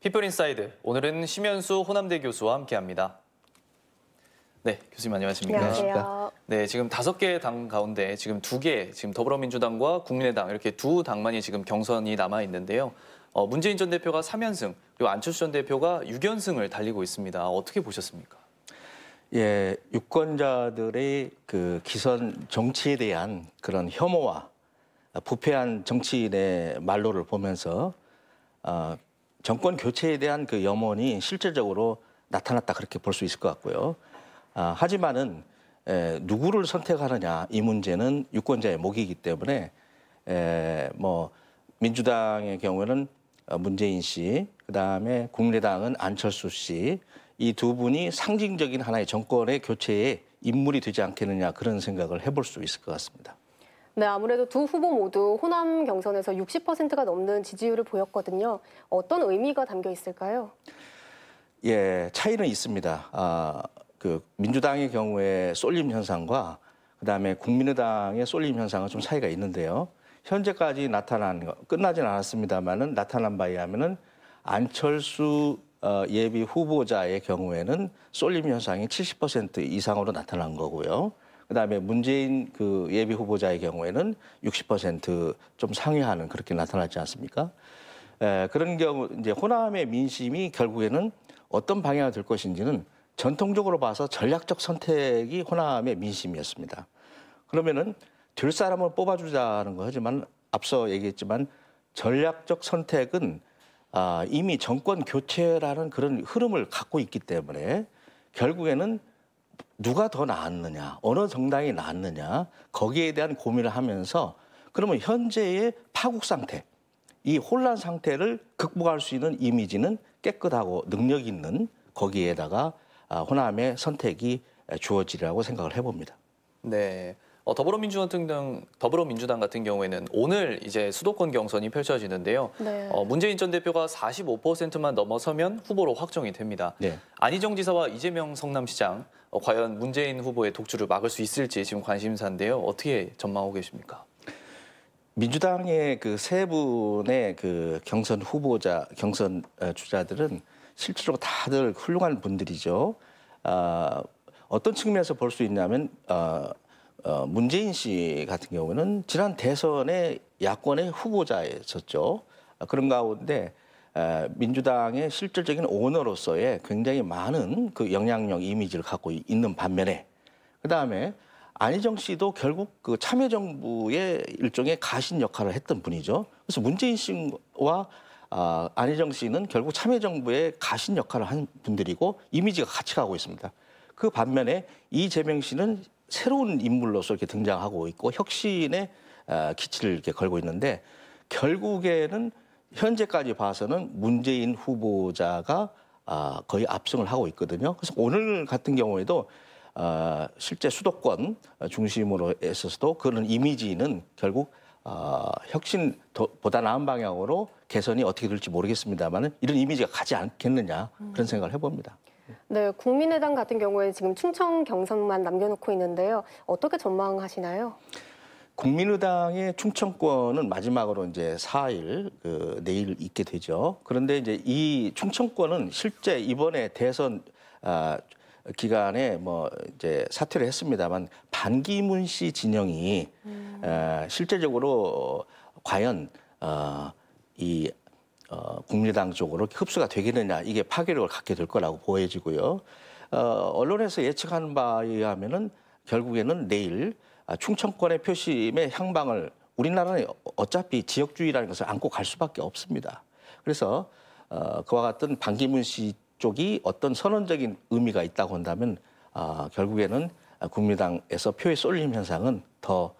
피플 인사이드 오늘은 심현수 호남대 교수와 함께합니다. 네, 교수님 안녕하십니까? 네, 안녕하세요. 네, 지금 다섯 개 당 가운데 지금 두 개, 지금 더불어민주당과 국민의당 이렇게 두 당만이 지금 경선이 남아 있는데요. 어, 문재인 전 대표가 3연승, 그리고 안철수 전 대표가 6연승을 달리고 있습니다. 어떻게 보셨습니까? 예, 유권자들의 그 기선 정치에 대한 그런 혐오와 부패한 정치인의 말로를 보면서 어, 정권 교체에 대한 그 염원이 실질적으로 나타났다 그렇게 볼 수 있을 것 같고요. 아, 하지만은 에, 누구를 선택하느냐 이 문제는 유권자의 몫이기 때문에 에, 뭐 민주당의 경우에는 어, 문재인 씨, 그다음에 국민의당은 안철수 씨, 이 두 분이 상징적인 하나의 정권의 교체에 인물이 되지 않겠느냐 그런 생각을 해볼 수 있을 것 같습니다. 네, 아무래도 두 후보 모두 호남 경선에서 60%가 넘는 지지율을 보였거든요. 어떤 의미가 담겨 있을까요? 예, 차이는 있습니다. 아, 그 민주당의 경우에 쏠림 현상과 그다음에 국민의당의 쏠림 현상은 좀 차이가 있는데요. 현재까지 나타난 거 끝나진 않았습니다만은 나타난 바에 하면은 안철수 어, 예비 후보자의 경우에는 쏠림 현상이 70% 이상으로 나타난 거고요. 그다음에 문재인 그 예비 후보자의 경우에는 60%좀 상회하는 그렇게 나타났지 않습니까? 에, 그런 경우 이제 호남의 민심이 결국에는 어떤 방향이 될 것인지는 전통적으로 봐서 전략적 선택이 호남의 민심이었습니다. 그러면은 둘 사람을 뽑아주자는 거지만 하 앞서 얘기했지만 전략적 선택은 아, 이미 정권 교체라는 그런 흐름을 갖고 있기 때문에 결국에는 누가 더 나았느냐, 어느 정당이 나았느냐 거기에 대한 고민을 하면서 그러면 현재의 파국 상태, 이 혼란 상태를 극복할 수 있는 이미지는 깨끗하고 능력 있는 거기에다가 아, 호남의 선택이 주어지리라고 생각을 해봅니다. 네. 어, 더불어민주당, 더불어민주당 같은 경우에는 오늘 이제 수도권 경선이 펼쳐지는데요. 네. 어, 문재인 전 대표가 45%만 넘어서면 후보로 확정이 됩니다. 네. 안희정 지사와 이재명 성남시장 어, 과연 문재인 후보의 독주를 막을 수 있을지 지금 관심사인데요. 어떻게 전망하고 계십니까? 민주당의 그 세 분의 그 경선 후보자, 경선 어, 주자들은 실제로 다들 훌륭한 분들이죠. 어, 어떤 측면에서 볼 수 있냐면 어, 어, 문재인 씨 같은 경우는 지난 대선의 야권의 후보자였었죠. 아, 그런 가운데 민주당의 실질적인 오너로서의 굉장히 많은 그 영향력 이미지를 갖고 있는 반면에 그 다음에 안희정 씨도 결국 그 참여정부의 일종의 가신 역할을 했던 분이죠. 그래서 문재인 씨와 아, 안희정 씨는 결국 참여정부의 가신 역할을 한 분들이고 이미지가 같이 가고 있습니다. 그 반면에 이재명 씨는 새로운 인물로서 이렇게 등장하고 있고 혁신의 아, 기치를 이렇게 걸고 있는데 결국에는 현재까지 봐서는 문재인 후보자가 아, 거의 압승을 하고 있거든요. 그래서 오늘 같은 경우에도 아, 실제 수도권 중심으로 있어서도 그런 이미지는 결국 어, 혁신보다 나은 방향으로 개선이 어떻게 될지 모르겠습니다만 이런 이미지가 가지 않겠느냐 그런 생각을 해봅니다. 네, 국민의당 같은 경우에 지금 충청 경선만 남겨놓고 있는데요. 어떻게 전망하시나요? 국민의당의 충청권은 마지막으로 이제 4일 그 내일 있게 되죠. 그런데 이제 이 충청권은 실제 이번에 대선 아, 기간에 뭐 이제 사퇴를 했습니다만 반기문 씨 진영이 음. 어, 실제적으로 과연 아, 이 어, 국민의당 쪽으로 흡수가 되겠느냐 이게 파괴력을 갖게 될 거라고 보여지고요. 어, 언론에서 예측하는 바에 의하면은 결국에는 내일 아, 충청권의 표심의 향방을 우리나라는 어차피 지역주의라는 것을 안고 갈 수밖에 없습니다. 그래서 어, 그와 같은 반기문 씨 쪽이 어떤 선언적인 의미가 있다고 한다면 어, 결국에는 국민당에서 표에 쏠림 현상은 더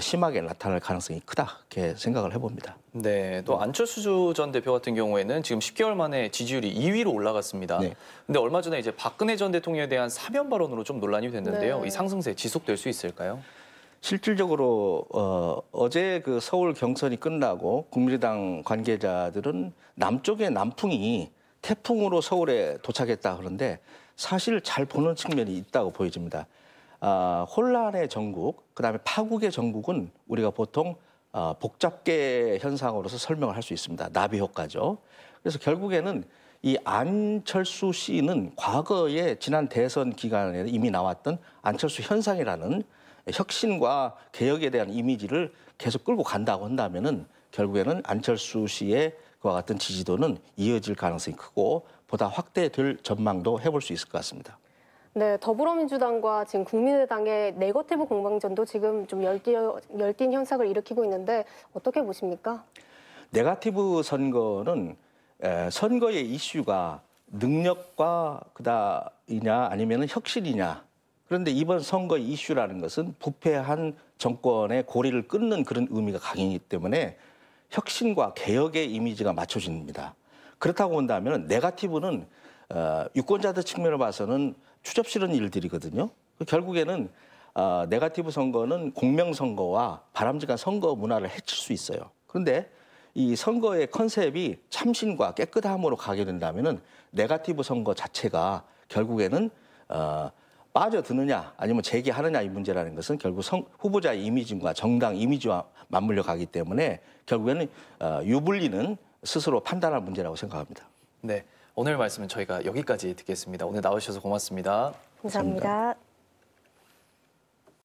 심하게 나타날 가능성이 크다 이렇게 생각을 해봅니다. 네, 또 안철수 전 대표 같은 경우에는 지금 10개월 만에 지지율이 2위로 올라갔습니다. 네. 근데 얼마 전에 이제 박근혜 전 대통령에 대한 사면 발언으로 좀 논란이 됐는데요. 네. 이 상승세 지속될 수 있을까요? 실질적으로 어, 어제 그 서울 경선이 끝나고 국민의당 관계자들은 남쪽의 남풍이 태풍으로 서울에 도착했다 그런데 사실 잘 보는 측면이 있다고 보여집니다. 어, 혼란의 전국, 그다음에 파국의 전국은 우리가 보통 어, 복잡계 현상으로서 설명을 할 수 있습니다. 나비 효과죠. 그래서 결국에는 이 안철수 씨는 과거에 지난 대선 기간에 이미 나왔던 안철수 현상이라는 혁신과 개혁에 대한 이미지를 계속 끌고 간다고 한다면은 결국에는 안철수 씨의 그와 같은 지지도는 이어질 가능성이 크고 보다 확대될 전망도 해볼 수 있을 것 같습니다. 네, 더불어민주당과 지금 국민의당의 네거티브 공방전도 지금 좀 열띠, 열띤 현상을 일으키고 있는데 어떻게 보십니까? 네거티브 선거는 선거의 이슈가 능력과 그다이냐 아니면 혁신이냐 그런데 이번 선거 이슈라는 것은 부패한 정권의 고리를 끊는 그런 의미가 강하기 때문에 혁신과 개혁의 이미지가 맞춰집니다. 그렇다고 본다면 네가티브는 어, 유권자들 측면을 봐서는 추접스러운 일들이거든요. 그 결국에는 어, 네가티브 선거는 공명 선거와 바람직한 선거 문화를 해칠 수 있어요. 그런데 이 선거의 컨셉이 참신과 깨끗함으로 가게 된다면은 네가티브 선거 자체가 결국에는 어, 빠져드느냐 아니면 재개하느냐 이 문제라는 것은 결국 성, 후보자의 이미지와 정당 이미지와 맞물려 가기 때문에 결국에는 어, 유불리는 스스로 판단할 문제라고 생각합니다. 네. 오늘 말씀은 저희가 여기까지 듣겠습니다. 오늘 나오셔서 고맙습니다 감사합니다. 감사합니다.